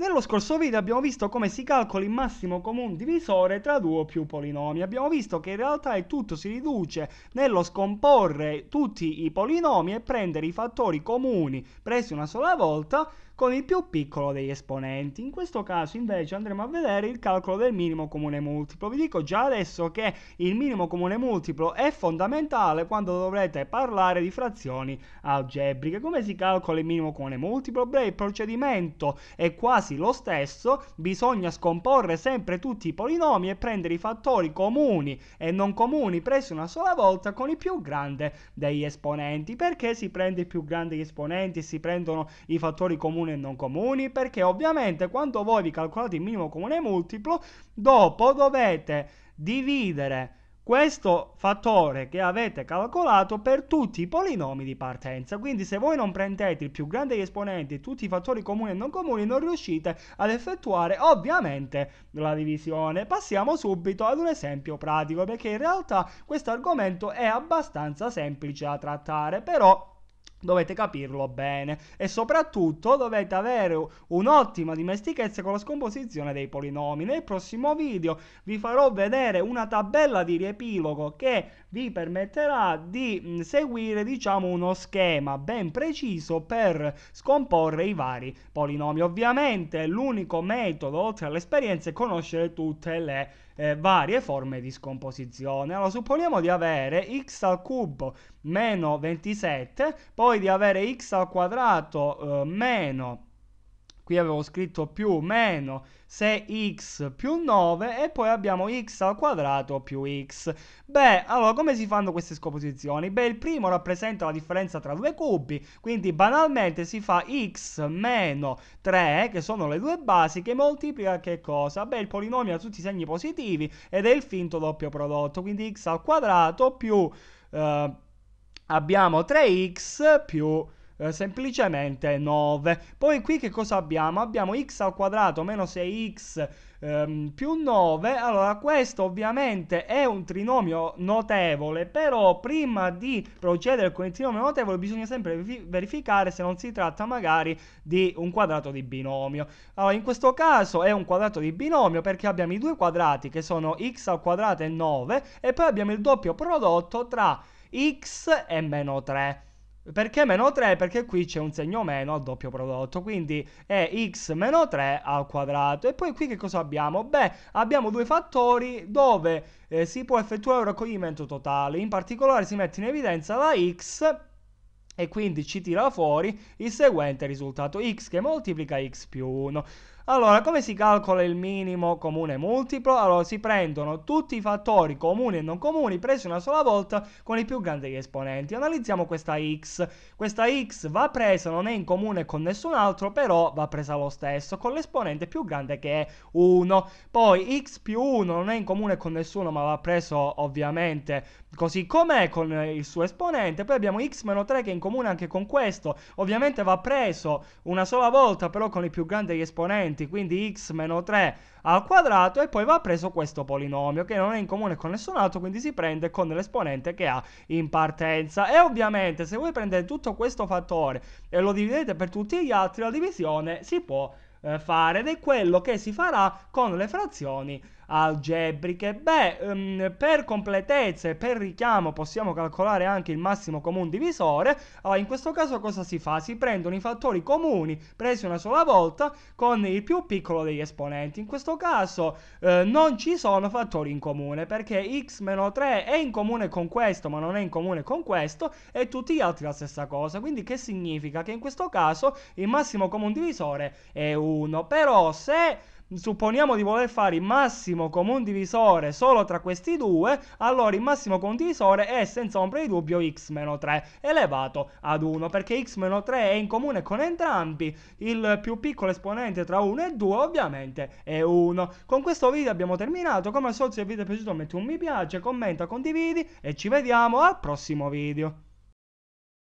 Nello scorso video abbiamo visto come si calcola il massimo comune divisore tra due o più polinomi. Abbiamo visto che in realtà il tutto si riduce nello scomporre tutti i polinomi e prendere i fattori comuni presi una sola volta con il più piccolo degli esponenti. In questo caso invece andremo a vedere il calcolo del minimo comune multiplo. Vi dico già adesso che il minimo comune multiplo è fondamentale quando dovrete parlare di frazioni algebriche. Come si calcola il minimo comune multiplo? Beh, il procedimento è quasi quasi lo stesso, bisogna scomporre sempre tutti i polinomi e prendere i fattori comuni e non comuni presi una sola volta con i più grandi degli esponenti. Perché si prende i più grandi degli esponenti e si prendono i fattori comuni e non comuni? Perché ovviamente quando voi vi calcolate il minimo comune multiplo, dopo dovete dividere questo fattore che avete calcolato per tutti i polinomi di partenza. Quindi se voi non prendete il più grande degli esponenti, e tutti i fattori comuni e non comuni, non riuscite ad effettuare ovviamente la divisione. Passiamo subito ad un esempio pratico, perché in realtà questo argomento è abbastanza semplice da trattare, però Dovete capirlo bene e soprattutto dovete avere un'ottima dimestichezza con la scomposizione dei polinomi. Nel prossimo video vi farò vedere una tabella di riepilogo che vi permetterà di seguire diciamo uno schema ben preciso per scomporre i vari polinomi. Ovviamente l'unico metodo oltre all'esperienza è conoscere tutte le eh, varie forme di scomposizione. Allora supponiamo di avere x al cubo meno 27, poi di avere x al quadrato eh, meno qui avevo scritto più meno 6x più 9 e poi abbiamo x al quadrato più x. Beh, allora come si fanno queste scomposizioni? Beh, il primo rappresenta la differenza tra due cubi, quindi banalmente si fa x meno 3, che sono le due basi, che moltiplica che cosa? Beh, il polinomio ha tutti i segni positivi ed è il finto doppio prodotto, quindi x al quadrato più... Eh, abbiamo 3x più eh, semplicemente 9 poi qui che cosa abbiamo? abbiamo x al quadrato meno 6x ehm, più 9 allora questo ovviamente è un trinomio notevole però prima di procedere con il trinomio notevole bisogna sempre verificare se non si tratta magari di un quadrato di binomio allora in questo caso è un quadrato di binomio perché abbiamo i due quadrati che sono x al quadrato e 9 e poi abbiamo il doppio prodotto tra x è meno 3. Perché meno 3? Perché qui c'è un segno meno al doppio prodotto, quindi è x meno 3 al quadrato. E poi qui che cosa abbiamo? Beh, abbiamo due fattori dove eh, si può effettuare un raccoglimento totale. In particolare si mette in evidenza la x e quindi ci tira fuori il seguente risultato, x che moltiplica x più 1. Allora, come si calcola il minimo comune multiplo? Allora, si prendono tutti i fattori comuni e non comuni presi una sola volta con i più grandi degli esponenti. Analizziamo questa x. Questa x va presa, non è in comune con nessun altro, però va presa lo stesso, con l'esponente più grande che è 1. Poi x più 1 non è in comune con nessuno, ma va preso ovviamente così com'è con il suo esponente. Poi abbiamo x meno 3 che è in comune anche con questo. Ovviamente va preso una sola volta, però con i più grandi degli esponenti esponenti, quindi x meno 3 al quadrato e poi va preso questo polinomio che non è in comune con nessun altro, quindi si prende con l'esponente che ha in partenza. E ovviamente se voi prendete tutto questo fattore e lo dividete per tutti gli altri, la divisione si può fare eh, fare ed è quello che si farà con le frazioni algebriche. Beh, um, per completezza e per richiamo possiamo calcolare anche il massimo comune divisore. Allora, in questo caso cosa si fa? Si prendono i fattori comuni presi una sola volta con il più piccolo degli esponenti. In questo caso eh, non ci sono fattori in comune perché x-3 è in comune con questo ma non è in comune con questo e tutti gli altri la stessa cosa. Quindi che significa? Che in questo caso il massimo comune divisore è 1. 1. Però se supponiamo di voler fare il massimo comune divisore solo tra questi due, allora il massimo comune divisore è senza ombra di dubbio x-3 elevato ad 1, perché x-3 è in comune con entrambi, il più piccolo esponente tra 1 e 2 ovviamente è 1. Con questo video abbiamo terminato, come al solito se il video è piaciuto metti un mi piace, commenta, condividi e ci vediamo al prossimo video.